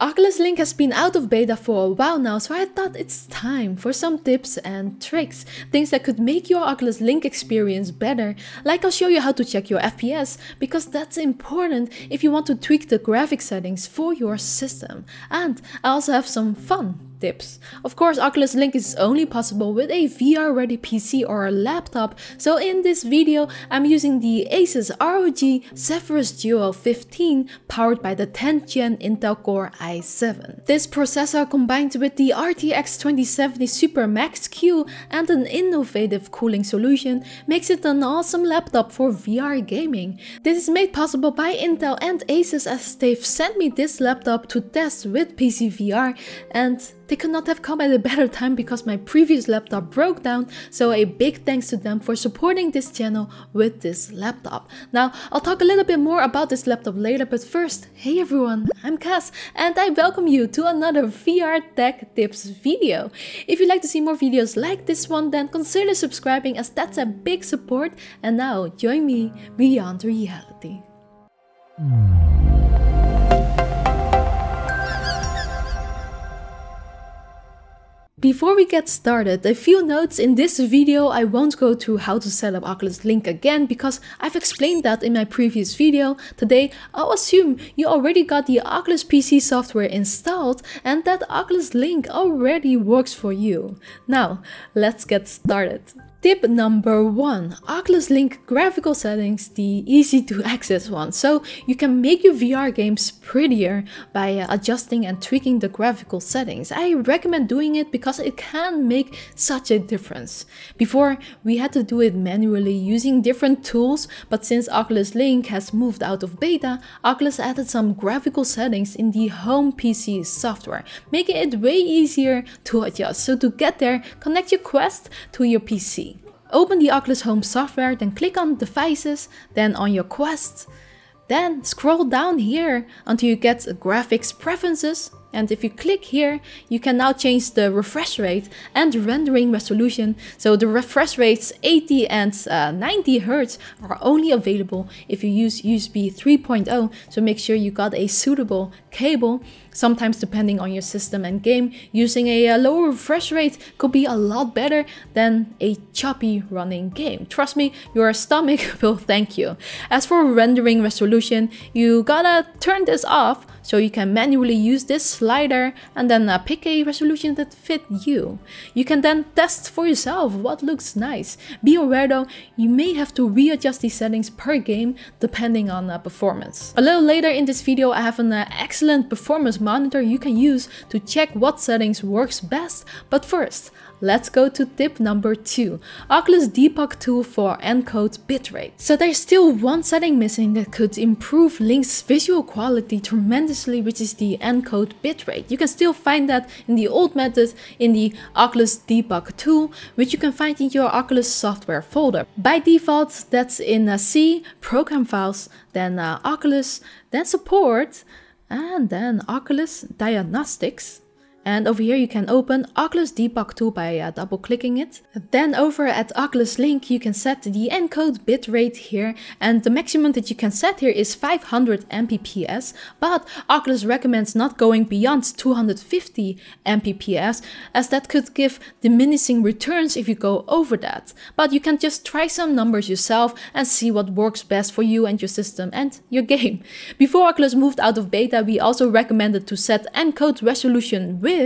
Oculus Link has been out of beta for a while now, so I thought it's time for some tips and tricks. Things that could make your Oculus Link experience better. Like I'll show you how to check your FPS, because that's important if you want to tweak the graphic settings for your system. And I also have some fun Tips. Of course, Oculus Link is only possible with a VR-ready PC or a laptop, so in this video I'm using the Asus ROG Zephyrus Duo 15 powered by the 10th gen Intel Core i7. This processor combined with the RTX 2070 Super Max Q and an innovative cooling solution makes it an awesome laptop for VR gaming. This is made possible by Intel and Asus as they've sent me this laptop to test with PC VR and they could not have come at a better time because my previous laptop broke down, so a big thanks to them for supporting this channel with this laptop. Now, I'll talk a little bit more about this laptop later, but first, hey everyone, I'm Cass, and I welcome you to another VR Tech Tips video. If you'd like to see more videos like this one, then consider subscribing as that's a big support, and now join me beyond reality. Mm. Before we get started, a few notes in this video I won't go through how to set up Oculus Link again because I've explained that in my previous video. Today I'll assume you already got the Oculus PC software installed and that Oculus Link already works for you. Now let's get started. Tip number one, Oculus Link graphical settings, the easy to access one. So you can make your VR games prettier by uh, adjusting and tweaking the graphical settings. I recommend doing it because it can make such a difference. Before, we had to do it manually using different tools, but since Oculus Link has moved out of beta, Oculus added some graphical settings in the home PC software, making it way easier to adjust. So to get there, connect your Quest to your PC. Open the Oculus Home software, then click on Devices, then on your Quest. Then scroll down here until you get Graphics Preferences. And if you click here, you can now change the refresh rate and rendering resolution. So the refresh rates 80 and uh, 90 Hz are only available if you use USB 3.0. So make sure you got a suitable cable sometimes depending on your system and game, using a uh, lower refresh rate could be a lot better than a choppy running game. Trust me, your stomach will thank you. As for rendering resolution, you gotta turn this off so you can manually use this slider and then uh, pick a resolution that fit you. You can then test for yourself what looks nice. Be aware though, you may have to readjust these settings per game depending on uh, performance. A little later in this video, I have an uh, excellent performance monitor you can use to check what settings works best. But first, let's go to tip number 2, Oculus Debug tool for encode bitrate. So there's still one setting missing that could improve Link's visual quality tremendously which is the encode bitrate. You can still find that in the old method in the Oculus Debug tool which you can find in your Oculus software folder. By default that's in uh, C, program files, then uh, Oculus, then support, and then Oculus Diagnostics and over here you can open Oculus Debug tool by uh, double clicking it. Then over at Oculus Link you can set the encode bitrate here and the maximum that you can set here is 500 Mbps but Oculus recommends not going beyond 250 Mbps as that could give diminishing returns if you go over that. But you can just try some numbers yourself and see what works best for you and your system and your game. Before Oculus moved out of beta we also recommended to set encode resolution with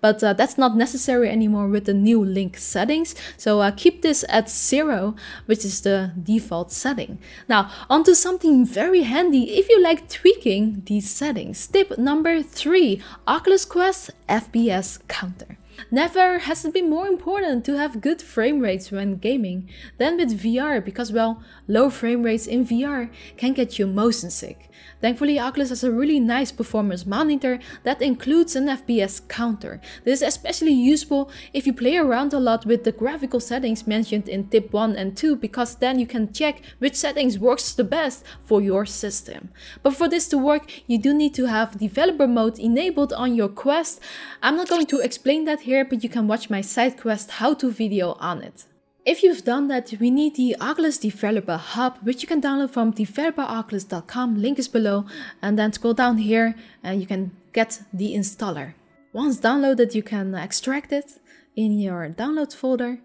but uh, that's not necessary anymore with the new link settings. So uh, keep this at zero, which is the default setting. Now onto something very handy if you like tweaking these settings. Tip number three, Oculus Quest FPS counter. Never has it been more important to have good frame rates when gaming than with VR because, well, low frame rates in VR can get you motion sick. Thankfully, Oculus has a really nice performance monitor that includes an FPS counter. This is especially useful if you play around a lot with the graphical settings mentioned in tip 1 and 2 because then you can check which settings works the best for your system. But for this to work, you do need to have developer mode enabled on your Quest. I'm not going to explain that here here, but you can watch my side quest how-to video on it. If you've done that, we need the Oculus Developer Hub, which you can download from developeroculus.com, link is below, and then scroll down here and you can get the installer. Once downloaded, you can extract it in your download folder,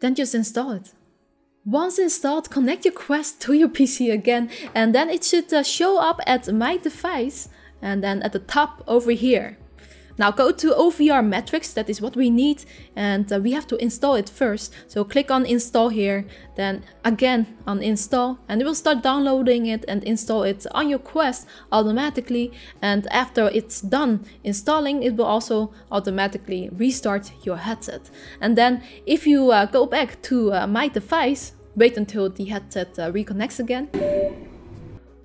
then just install it. Once installed, connect your Quest to your PC again, and then it should uh, show up at my device, and then at the top over here. Now go to OVR metrics, that is what we need and uh, we have to install it first. So click on install here, then again on install and it will start downloading it and install it on your Quest automatically and after it's done installing it will also automatically restart your headset. And then if you uh, go back to uh, my device, wait until the headset uh, reconnects again.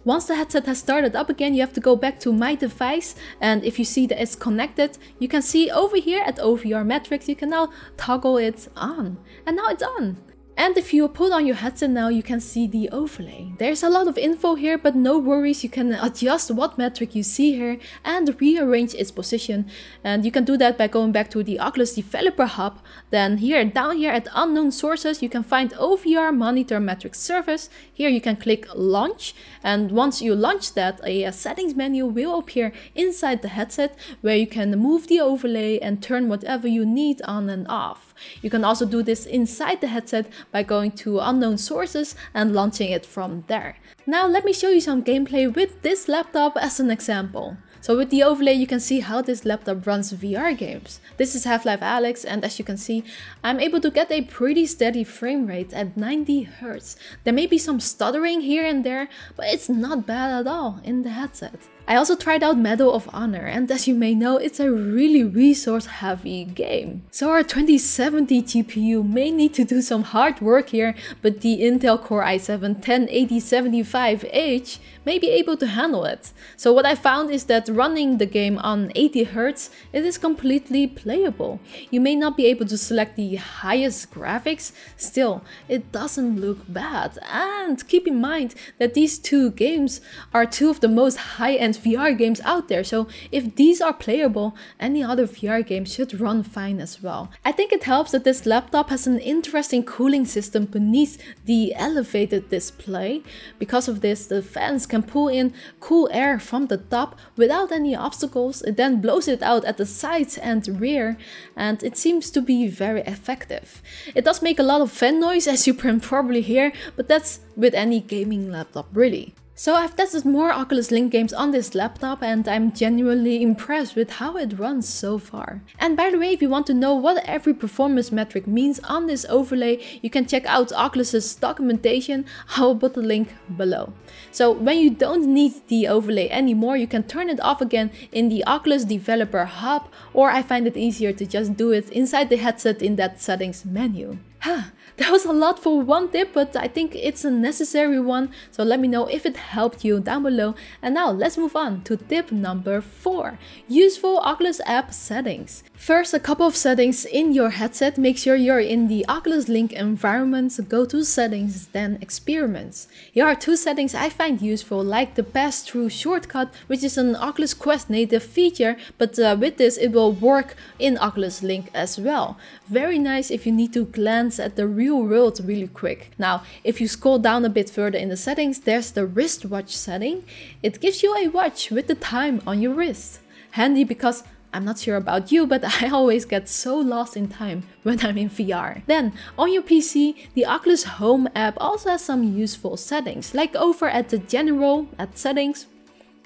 Once the headset has started up again, you have to go back to My Device and if you see that it's connected, you can see over here at OVR Metrics, you can now toggle it on. And now it's on! And if you put on your headset now, you can see the overlay. There's a lot of info here, but no worries, you can adjust what metric you see here and rearrange its position. And you can do that by going back to the Oculus Developer Hub. Then here, down here at unknown sources, you can find OVR Monitor Metric Service. Here you can click launch. And once you launch that, a settings menu will appear inside the headset where you can move the overlay and turn whatever you need on and off. You can also do this inside the headset by going to unknown sources and launching it from there. Now let me show you some gameplay with this laptop as an example. So with the overlay you can see how this laptop runs VR games. This is Half-Life Alex and as you can see I'm able to get a pretty steady frame rate at 90Hz. There may be some stuttering here and there but it's not bad at all in the headset. I also tried out Medal of Honor, and as you may know, it's a really resource heavy game. So our 2070 GPU may need to do some hard work here, but the Intel Core i7-108075H may be able to handle it. So what I found is that running the game on 80 Hz, it is completely playable. You may not be able to select the highest graphics, still, it doesn't look bad. And keep in mind that these two games are two of the most high-end VR games out there, so if these are playable, any other VR game should run fine as well. I think it helps that this laptop has an interesting cooling system beneath the elevated display. Because of this, the fans can can pull in cool air from the top without any obstacles. It then blows it out at the sides and rear and it seems to be very effective. It does make a lot of fan noise as you can probably hear, but that's with any gaming laptop really. So I've tested more Oculus Link games on this laptop and I'm genuinely impressed with how it runs so far. And by the way, if you want to know what every performance metric means on this overlay, you can check out Oculus's documentation, I will put the link below. So when you don't need the overlay anymore, you can turn it off again in the Oculus Developer Hub, or I find it easier to just do it inside the headset in that settings menu. Huh. That was a lot for one tip, but I think it's a necessary one, so let me know if it helped you down below. And now let's move on to tip number 4. Useful Oculus app settings. First, a couple of settings in your headset. Make sure you're in the Oculus Link environment, so go to settings, then experiments. Here are two settings I find useful, like the pass-through shortcut, which is an Oculus Quest native feature, but uh, with this it will work in Oculus Link as well. Very nice if you need to glance at the real world really quick. Now, if you scroll down a bit further in the settings, there's the wristwatch setting. It gives you a watch with the time on your wrist. Handy because I'm not sure about you, but I always get so lost in time when I'm in VR. Then, on your PC, the Oculus Home app also has some useful settings, like over at the General, at Settings,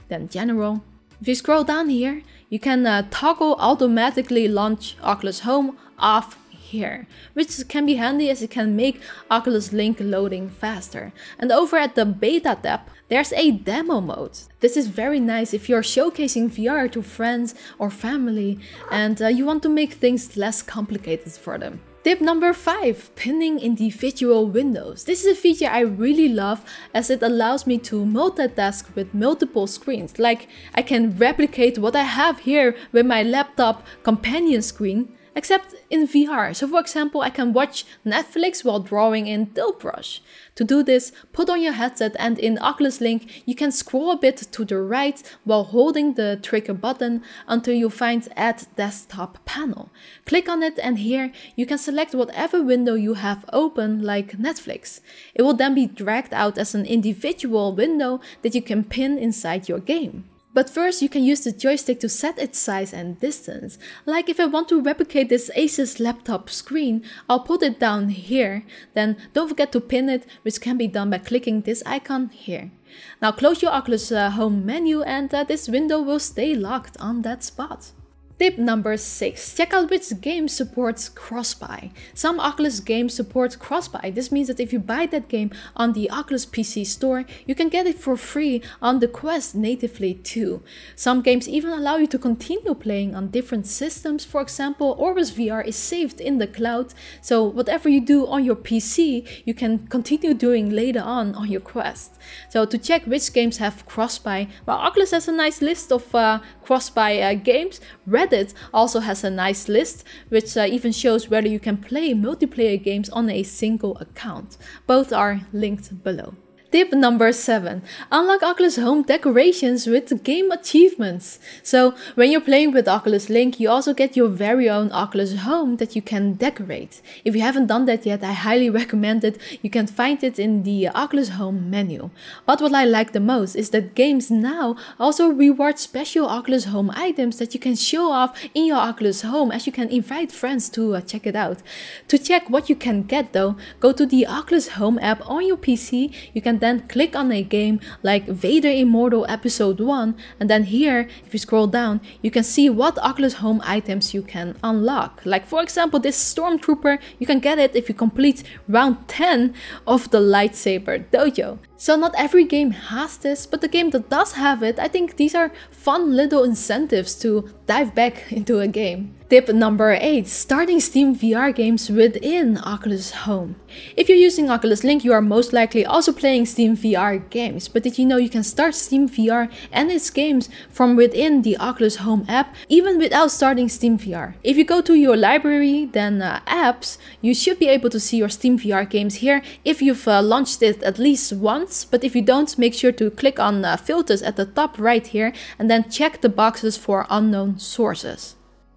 then General. If you scroll down here, you can uh, toggle automatically launch Oculus Home off here, which can be handy as it can make Oculus Link loading faster. And over at the beta tab, there's a demo mode. This is very nice if you're showcasing VR to friends or family and uh, you want to make things less complicated for them. Tip number 5. Pinning individual windows. This is a feature I really love as it allows me to multitask with multiple screens. Like I can replicate what I have here with my laptop companion screen except in VR. So for example, I can watch Netflix while drawing in Brush. To do this, put on your headset and in Oculus Link, you can scroll a bit to the right while holding the trigger button until you find Add Desktop Panel. Click on it and here you can select whatever window you have open like Netflix. It will then be dragged out as an individual window that you can pin inside your game. But first you can use the joystick to set its size and distance. Like if I want to replicate this Asus laptop screen, I'll put it down here. Then don't forget to pin it, which can be done by clicking this icon here. Now close your Oculus uh, home menu and uh, this window will stay locked on that spot. Tip number 6. Check out which game supports cross-buy. Some Oculus games support cross-buy. This means that if you buy that game on the Oculus PC store, you can get it for free on the Quest natively too. Some games even allow you to continue playing on different systems. For example, Orbis VR is saved in the cloud, so whatever you do on your PC, you can continue doing later on on your Quest. So to check which games have cross-buy, well, Oculus has a nice list of uh, cross-buy uh, games. Red Reddit also has a nice list, which uh, even shows whether you can play multiplayer games on a single account. Both are linked below. Tip number 7. Unlock Oculus Home decorations with game achievements. So when you're playing with Oculus Link, you also get your very own Oculus Home that you can decorate. If you haven't done that yet, I highly recommend it. You can find it in the Oculus Home menu. But what I like the most is that games now also reward special Oculus Home items that you can show off in your Oculus Home as you can invite friends to uh, check it out. To check what you can get though, go to the Oculus Home app on your PC. You can then click on a game like Vader Immortal Episode 1 and then here, if you scroll down, you can see what Oculus Home items you can unlock. Like for example, this Stormtrooper, you can get it if you complete round 10 of the lightsaber dojo. So not every game has this, but the game that does have it, I think these are fun little incentives to dive back into a game. Tip number 8. Starting Steam VR games within Oculus Home. If you're using Oculus Link, you are most likely also playing Steam VR games, but did you know you can start Steam VR and its games from within the Oculus Home app, even without starting Steam VR? If you go to your library, then uh, apps, you should be able to see your Steam VR games here if you've uh, launched it at least once but if you don't, make sure to click on uh, filters at the top right here and then check the boxes for unknown sources.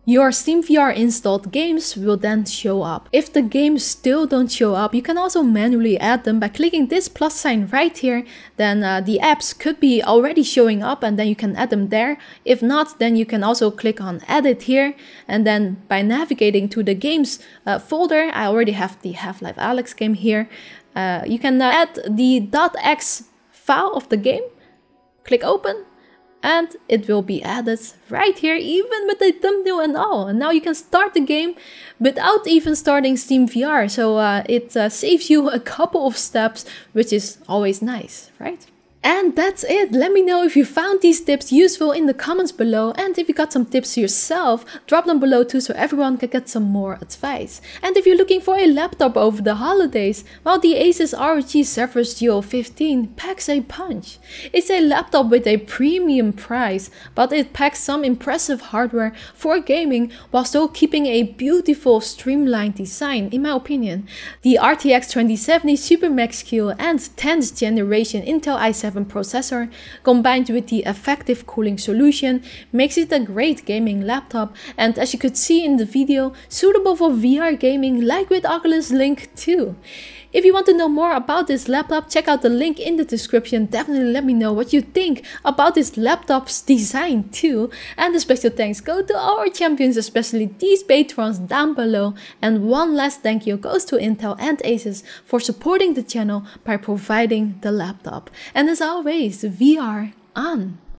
Your SteamVR installed games will then show up. If the games still don't show up, you can also manually add them by clicking this plus sign right here. Then uh, the apps could be already showing up and then you can add them there. If not, then you can also click on edit here. And then by navigating to the games uh, folder, I already have the Half-Life Alex game here. Uh, you can uh, add the .x file of the game, click open, and it will be added right here even with the thumbnail and all and now you can start the game without even starting steam vr so uh, it uh, saves you a couple of steps which is always nice right and that's it. Let me know if you found these tips useful in the comments below and if you got some tips yourself, drop them below too so everyone can get some more advice. And if you're looking for a laptop over the holidays, well the Asus ROG Zephyrus Duo 15 packs a punch. It's a laptop with a premium price, but it packs some impressive hardware for gaming while still keeping a beautiful streamlined design in my opinion. The RTX 2070 Super Max Q and 10th generation Intel i7 processor combined with the effective cooling solution makes it a great gaming laptop and as you could see in the video, suitable for VR gaming like with Oculus Link 2. If you want to know more about this laptop, check out the link in the description. Definitely let me know what you think about this laptop's design too. And a special thanks go to our champions, especially these patrons down below. And one last thank you goes to Intel and Asus for supporting the channel by providing the laptop. And as always, VR on!